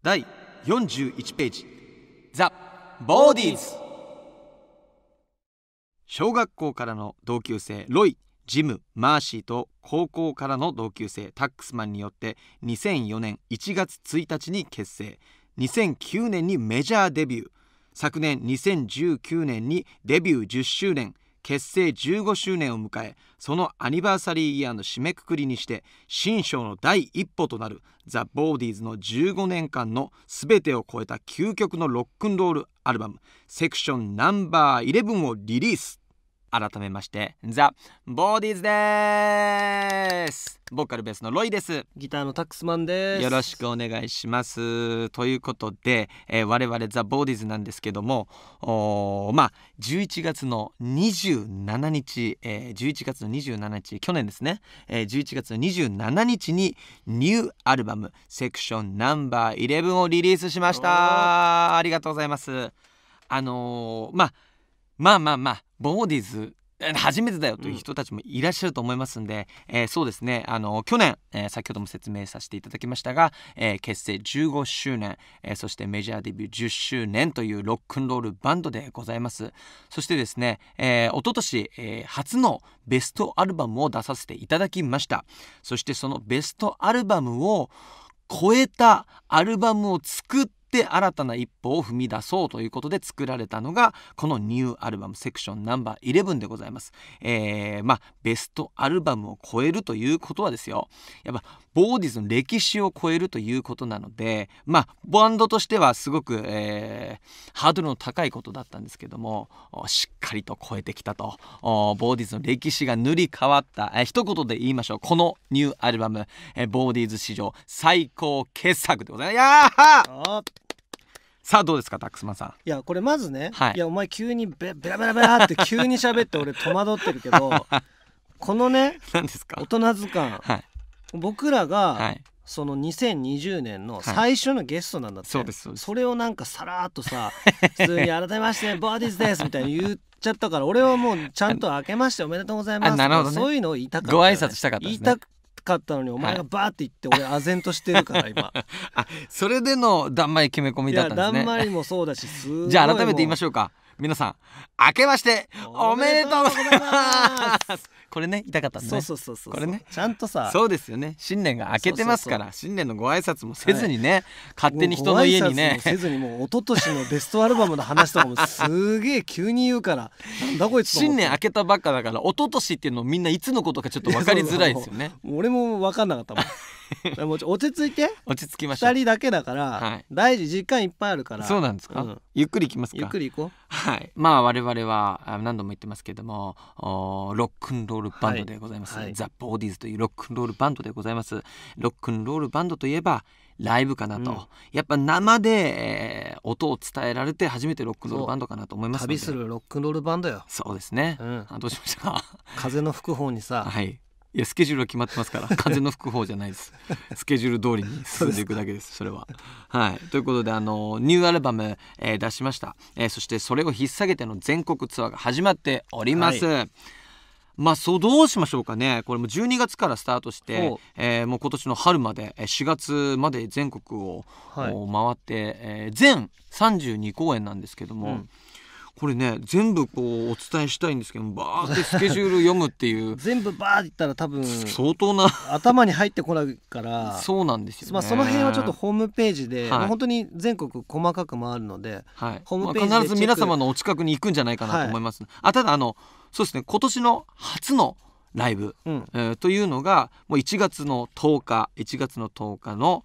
第41ページザ・ボーディーズ小学校からの同級生ロイジムマーシーと高校からの同級生タックスマンによって2004年1月1日に結成2009年にメジャーデビュー昨年2019年にデビュー10周年結成15周年を迎えそのアニバーサリーイヤーの締めくくりにして新章の第一歩となるザ・ボーディーズの15年間の全てを超えた究極のロックンロールアルバム「セクションナンバー11をリリース改めましてザ・ボーディーズですボーカルベースのロイですギターのタックスマンですよろしくお願いしますということで、えー、我々ザ・ボーディーズなんですけどもまあ11月の27日、えー、11月の27日去年ですね、えー、11月の27日にニューアルバムセクションナンバー11をリリースしましたありがとうございますあのー、まあまあまあまあボーディーズ初めてだよという人たちもいらっしゃると思いますんで、うん、えー、そうですねあの去年、えー、先ほども説明させていただきましたが、えー、結成15周年、えそしてメジャーデビュー10周年というロックンロールバンドでございますそしてですね、えー、一昨年、え初のベストアルバムを出させていただきましたそしてそのベストアルバムを超えたアルバムを作ってって新たな一歩を踏み出そうということで作られたのがこのニューアルバムセクションナンバー11でございます。えー、まあベストアルバムを超えるということはですよやっぱボーディズの歴史を超えるということなのでまあバンドとしてはすごく、えー、ハードルの高いことだったんですけどもしっかりと超えてきたとボーディズの歴史が塗り変わった、えー、一言で言いましょうこのニューアルバム、えー、ボーディーズ史上最高傑作でございますさあどうですかタックスマンさんいやこれまずね、はい、いやお前急にベベラベラベラって急に喋って俺戸惑ってるけど このね大人図鑑、はい、僕らが、はいその2020年の最初のゲストなんだって、はい、そそれをなんかさらっとさ 普通に改めまして「ボーディーズです」みたいに言っちゃったから俺はもうちゃんと「明けましておめでとうございます」なるほど、ね、そういうのを言いたかった、ね、ご挨拶したかった、ね、言いたかったのにお前がバーって言って俺唖然としてるから今 あそれでのだんまり決め込みだったんですねだんまりもそうだしすごいじゃあ改めて言いましょうか皆さん明けましておめでとうございますこれね痛かったんだねそうそうそうこれねちゃんとさそうですよね新年が明けてますから新年のご挨拶もせずにね、はい、勝手に人の家にねせずにもう一昨年のベストアルバムの話とかもすげえ急に言うからなんだこいつ新年明けたばっかだから一昨年っていうのみんないつのことかちょっと分かりづらいですよね 俺も分かんなかったもん もう落ち着いて落ち着きました2人だけだから、はい、大事時間いっぱいあるからそうなんですか、うん、ゆっくり行きますかゆっくり行こうはいまあ我々は何度も言ってますけどもロッックンロールバンドでございます、はいはい、ザ・ボーディーズというロックンロールバンドでございますロックンロールバンドといえばライブかなと、うん、やっぱ生で、音を伝えられて初めてロックンロールバンドかなと思います旅するロックンロールバンドよそうですね、うん、どうしましたか風の吹く方にさはいいやスケジュールは決まってますから完全 の吹く方じゃないですスケジュール通りに 進んでいくだけですそれは。はいということであのニューアルバム、えー、出しました、えー、そしてそれを引っ提げての全国ツアーが始まっております。はいまあそうどうしましょうかねこれも12月からスタートして、えー、もう今年の春まで4月まで全国を、回って、えー、全32公演なんですけども。うんこれね全部こうお伝えしたいんですけどバーってスケジュール読むっていう 全部バーって言ったら多分相当な頭に入ってこないからそうなんですよ、ね、まあ、その辺はちょっとホームページで、はい本当に全国細かく回るので、必ず皆様のお近くに行くんじゃないかなと思います、はい、あただあのそうですね今年の初のライブ、うん、えー、というのがもう1月の10日1月の10日の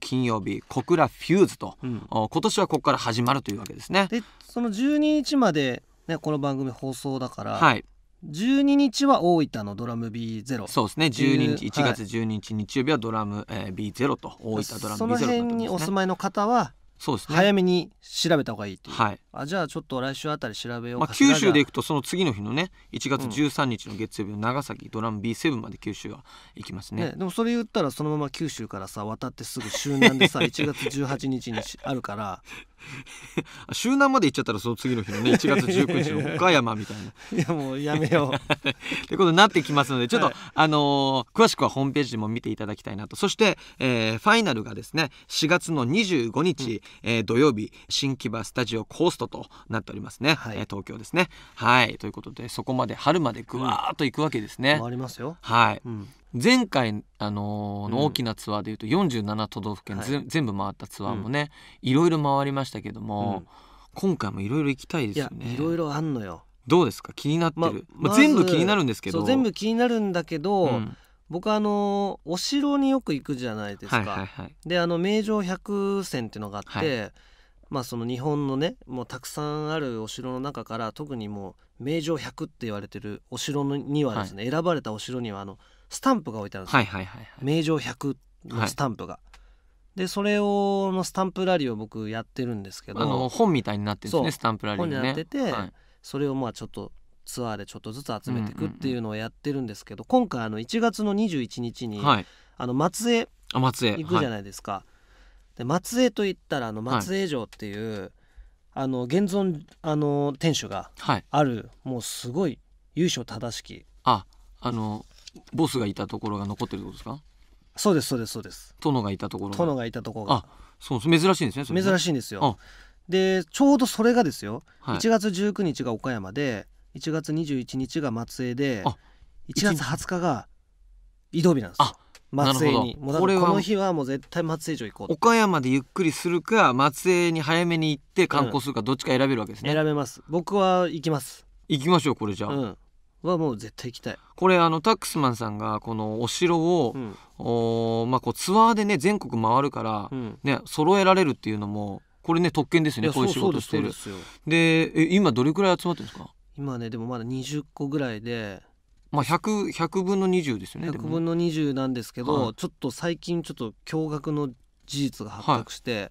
金曜日小倉フューズと、うん、今年はここから始まるというわけですね。でその12日まで、ね、この番組放送だから、はい、12日は大分のドラム B0 そうですね12日1月12日、はい、日曜日はドラム、えー、B0 と大分ドラム B0 と、ね、その辺にお住まいの方はそうですね早めに調べた方がいいっていう、はい、あじゃあちょっと来週あたり調べようまあ、九州でいくとその次の日のね1月13日の月曜日の長崎ドラム B7 まで九州は行きますねね、でもそれ言ったらそのまま九州からさ渡ってすぐ周南でさ1 月18日にあるから 周南まで行っちゃったらその次の日のね1月19日の岡山みたいないやもうやめよう ってことになってきますのでちょっと、はい、あのー、詳しくはホームページも見ていただきたいなとそして、えー、ファイナルがですね4月の25日、うん、えー、土曜日新木場スタジオコーストとなっておりますね、はい、えー、東京ですねはいということでそこまで春までぐわーっと行くわけですね、うん、回りますよはい、うん前回、あのー、の大きなツアーでいうと47都道府県、うん、全部回ったツアーもね、いろいろ回りましたけども、今回もいろいろ行きたいですよねいろいろあんのよどうですか気になってる、ままあ、全部気になるんですけど全部気になるんだけど、僕あのお城によく行くじゃないですか、はいはいはい、であの名城百選っていうのがあって、はい、まあその日本のねもうたくさんあるお城の中から特にもう名城百って言われてるお城にはですね、はい、選ばれたお城にはあの「スタンプが置いてあるんですよ、はいはいはいはい、名城100のスタンプが、はい、でそれをのスタンプラリーを僕やってるんですけどあの本みたいになってるんですねスタンプラリー、ね、本になってて、はい、それをまあちょっとツアーでちょっとずつ集めていくっていうのをやってるんですけど、うんうんうん、今回あの1月の21日に、はい、あの松江行くじゃないですか、で松江といったらあの松江城っていう、あの現存あの天守がある、もうすごい由緒正しきああのボスがいたところが残ってることですかそうですそうですそうです殿がいたところ殿がいたところがあそう珍しいんですね珍しいんですよでちょうどそれがですよ、はい、1月19日が岡山で1月21日が松江で1月20日が移動日なんですあ松江にもうこの日はもう絶対松江城行こう岡山でゆっくりするか松江に早めに行って観光するか、どっちか選べるわけですね、選べます僕は行きます行きましょうこれじゃあ、うん、はもう絶対行きたいこれあのタックスマンさんがこのお城を、うん、おまあ、こうツアーでね全国回るから、うん、ね揃えられるっていうのもこれね特権ですねこういう仕事してるでえ今どれくらい集まってるんですか今ねでもまだ20個ぐらいでまあ100、100, 分の20ですよね100分の20なんですけど、はちょっと最近ちょっと驚愕の事実が発覚して、はい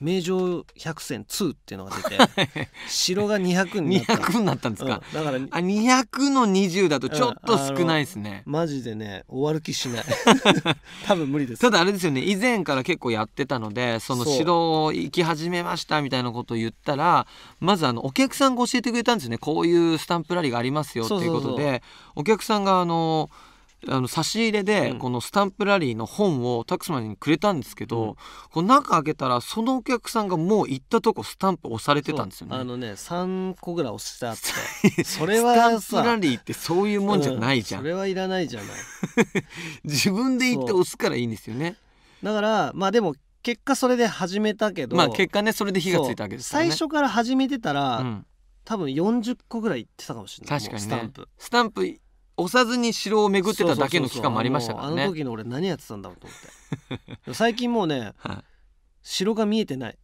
名城百戦2っていうのが出て 城が200になった200になったんですか、うん、だからあ200の20だとちょっと少ないですね、マジでね終わる気しない 多分無理ですただあれですよね以前から結構やってたのでその城を行き始めましたみたいなことを言ったらまずあのお客さんが教えてくれたんですよねこういうスタンプラリーがありますよっていうことでお客さんがあのあの差し入れでこのスタンプラリーの本をタクスマンにくれたんですけど、うん、こう中開けたらそのお客さんがもう行ったとこスタンプ押されてたんですよねあのね3個ぐらい押してたって それはスタンプラリーってそういうもんじゃないじゃん、うん、それはいらないじゃない 自分で行って押すからいいんですよねだからまあでも結果それで始めたけどまあ結果ねそれで火がついたわけですから、ね、最初から始めてたら、うん多分40個ぐらい行ってたかもしれない確かに、ね、スタンプスタンプ押さずに城を巡ってただけの期間もありましたからねあの時の俺何やってたんだろうと思って 最近もうね、城が見えてない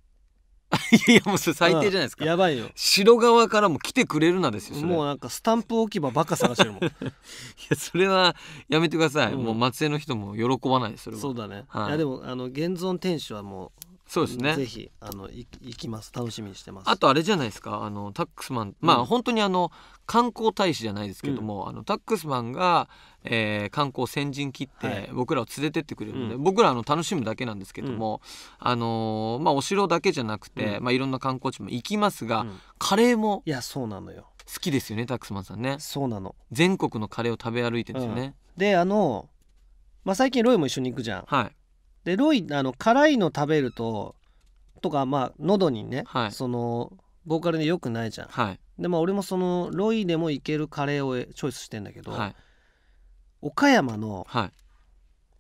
いやもうそれ最低じゃないですか、やばいよ城側からも来てくれるなですよもうなんかスタンプ置き場ばっか探してるもん いやそれはやめてください、うん、もう松江の人も喜ばないそれはそうだね、はい、いやでもあの現存天守はもうそうですねぜひあのい行きます楽しみにしてますあとあれじゃないですかあのタックスマン、まあ本当にあの観光大使じゃないですけども、あのタックスマンが、えー、観光先陣切って僕らを連れてってくれるので、僕らあの楽しむだけなんですけども、あのーまあ、お城だけじゃなくて、まあ、いろんな観光地も行きますが、うんカレーもいやそうなのよ好きですよねタックスマンさんねそうなの全国のカレーを食べ歩いてるんですよね、であの、まあ、最近ロイも一緒に行くじゃんはいでロイあの辛いの食べるととかまあ喉にね、はいそのボーカルでよくないじゃん、はいでまあ俺もそのロイでもいけるカレーをチョイスしてんだけど、はい岡山のはい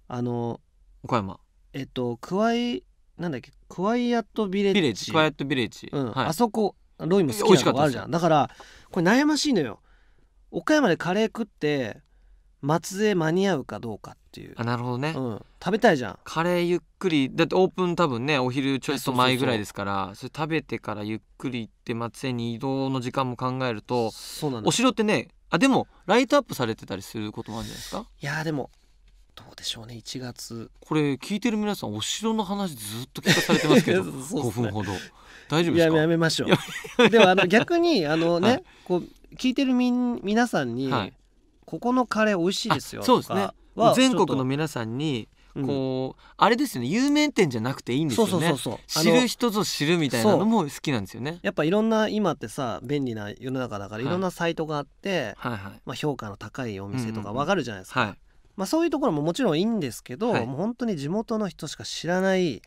あの岡山えっとクワイなんだっけクワイアットビレッジクワイアットビレッジ、うんあそこロイも好きなとこあるじゃんだからこれ悩ましいのよ岡山でカレー食って松江間に合うかどうかっていうあなるほどね、うん、食べたいじゃんカレーゆっくりだってオープン多分ねお昼ちょっと前ぐらいですからそれ食べてからゆっくり行って松江に移動の時間も考えるとそうなんお城ってねあでもライトアップされてたりすることもあるんじゃないですかいやでもどうでしょうね1月これ聞いてる皆さんお城の話ずっと聞かされてますけど す、ね、5分ほど大丈夫ですかやめましょうでもあの逆にあのね、はい、こう聞いてるみ皆さんに、はいここのカレー美味しいですよそうですね全国の皆さんにこう、うん、あれですよね有名店じゃなくていいんですよね知る人ぞ知るみたいなのも好きなんですよねやっぱいろんな今ってさ便利な世の中だからいろんなサイトがあって、はいはいはい、まあ、評価の高いお店とかわかるじゃないですか、うんうんはい、まあ、そういうところももちろんいいんですけど、はい、もう本当に地元の人しか知らない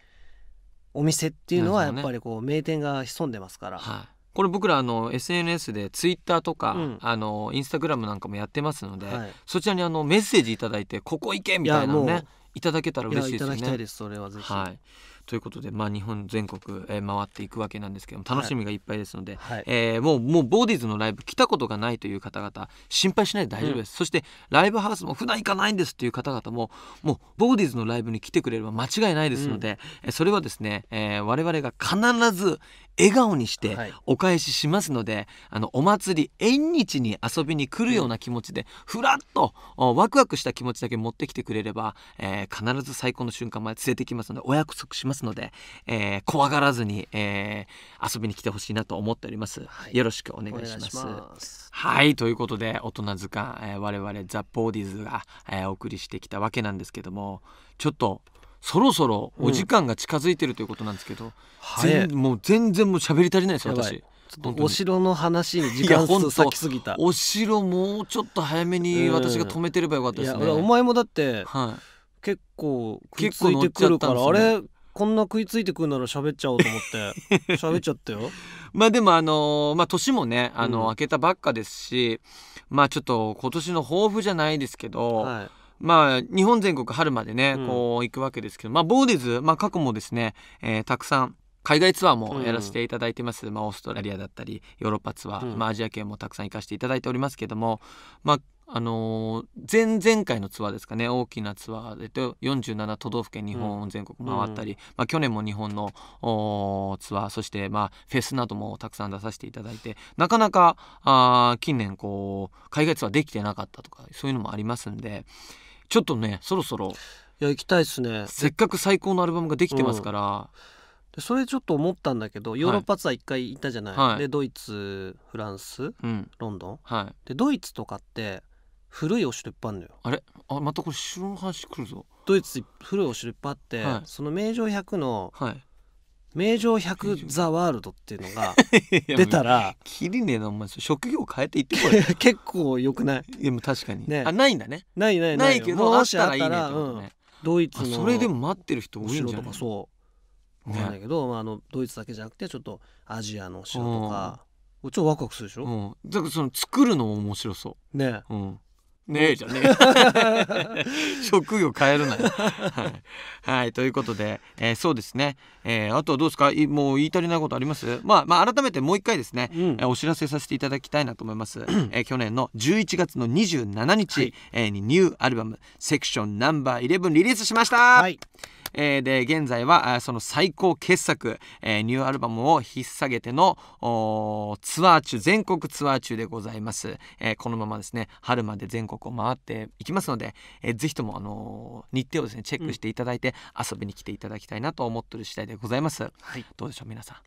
お店っていうのはやっぱりこう名店が潜んでますから、はいこれ僕らあの SNS でツイッターとか、うん、あのインスタグラムなんかもやってますので、はい、そちらにあのメッセージ頂いてここ行けみたいなのねいただけたら嬉しいですね。いただきたいですそれはぜひ、はいということで、まあ、日本全国、えー、回っていくわけなんですけども楽しみがいっぱいですので、はい、えー、もうもうボーディーズのライブ来たことがないという方々心配しないで大丈夫です、うん、そしてライブハウスも普段行かないんですという方々ももうボーディーズのライブに来てくれれば間違いないですので、うん、それはですね、えー、我々が必ず笑顔にしてお返ししますので、はい、あのお祭り縁日に遊びに来るような気持ちで、ふらっとワクワクした気持ちだけ持ってきてくれれば、えー、必ず最高の瞬間まで連れてきますのでお約束しますますので、えー、怖がらずに、えー、遊びに来てほしいなと思っております、はい、よろしくお願いしますはいということで大人図鑑、えー、我々ザ・ボーディーズが、えお送りしてきたわけなんですけどもちょっとそろそろお時間が近づいてるということなんですけど、うん、もう全然もう喋り足りないです私お城の話に時間割先すぎたお城もうちょっと早めに私が止めてればよかったですね、うん、お前もだって、はい、結構結構乗っちゃった、ね、あれこんな食いついてくるなら喋っちゃおうと思って 喋っちゃったよまあでもあのー、まあ年もねあの、開明けたばっかですしまあちょっと今年の抱負じゃないですけど、はい、まあ、日本全国春までね、こう行くわけですけど、まあ、ボーディズ、まあ、過去もですね、えー、たくさん海外ツアーもやらせていただいてます、うん、まあ、オーストラリアだったりヨーロッパツアー、うん、まあ、アジア圏もたくさん行かせていただいておりますけども、まあ、あの前々回のツアーですかね大きなツアーで47都道府県日本全国回ったり、うん、まあ、去年も日本のツアーそして、まあ、フェスなどもたくさん出させていただいてなかなかあ近年こう海外ツアーできてなかったとかそういうのもありますんでちょっとねそろそろいや行きたいっすねせっかく最高のアルバムができてますから。でそれちょっと思ったんだけどヨーロッパツアー1回行ったじゃない、はい、でドイツフランス、うん、ロンドン、はい、でドイツとかって古いお城いっぱいあるのよあれあまたこれ城の話来るぞドイツ古いお城いっぱいあって、はい、その名城100の、はい、名城100ザワールドっていうのが 出たらきりねえなお前職業変えていってこい 結構よくないでも確かに、ね、あないんだねないないないけどもしあったら、ねうん、ドイツのそれでも待ってる人多いんじゃないそうなんだけど、ね、まあ、あのドイツだけじゃなくてちょっとアジアの城とか、うちょっとワクワクするでしょ、うん、だからその作るのも面白そうね、うん、ねえじゃねえ 職業変えるなよ、はい、はい、ということで、えー、そうですね、えー、あとはどうですかもう言い足りないことありますまあ、まあ、改めてもう一回ですね、うん、えー、お知らせさせていただきたいなと思います、え去年の11月の27日、はい、えにニューアルバム「セクションナンバー11リリースしました、はいえー、で現在はその最高傑作、えー、ニューアルバムを引っ提げてのツアー中全国ツアー中でございます、えー、このままですね春まで全国を回っていきますので、えー、ぜひとも、あのー、日程をですねチェックしていただいて、遊びに来ていただきたいなと思ってる次第でございます、はい、どうでしょう皆さん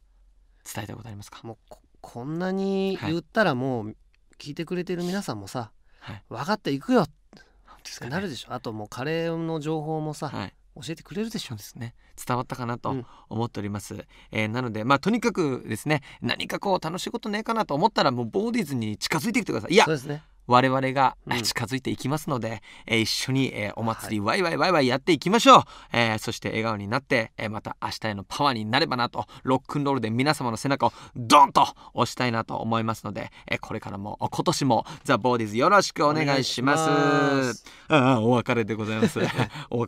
伝えたいことありますかもうこんなに言ったらもう、聞いてくれてる皆さんもさ、はい、分かっていくよってなるでしょ、ね、あともうカレーの情報もさ、はい、教えてくれるでしょうですね伝わったかなと思っております、うん、えー、なのでまあとにかくですね何かこう楽しいことねえかなと思ったらもうボーディーズに近づいてきてくださいいやそうですね我々が近づいていきますので、うん、一緒にお祭りワイワイワイワイやっていきましょう、はい、えー、そして笑顔になってまた明日へのパワーになればなとロックンロールで皆様の背中をドンと押したいなと思いますのでこれからも今年もザ・ボーディーズよろしくお願いしますああお別れでございます おお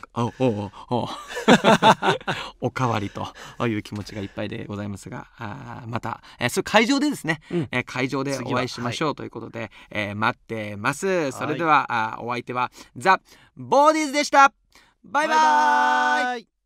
おお おかわりという気持ちがいっぱいでございますがあまた、えそれ会場でですね、うん、会場でお会いしましょうということで、はいえー、ってますそれでは、はい、あお相手はザ・ボーディーズでしたバイバイバイバ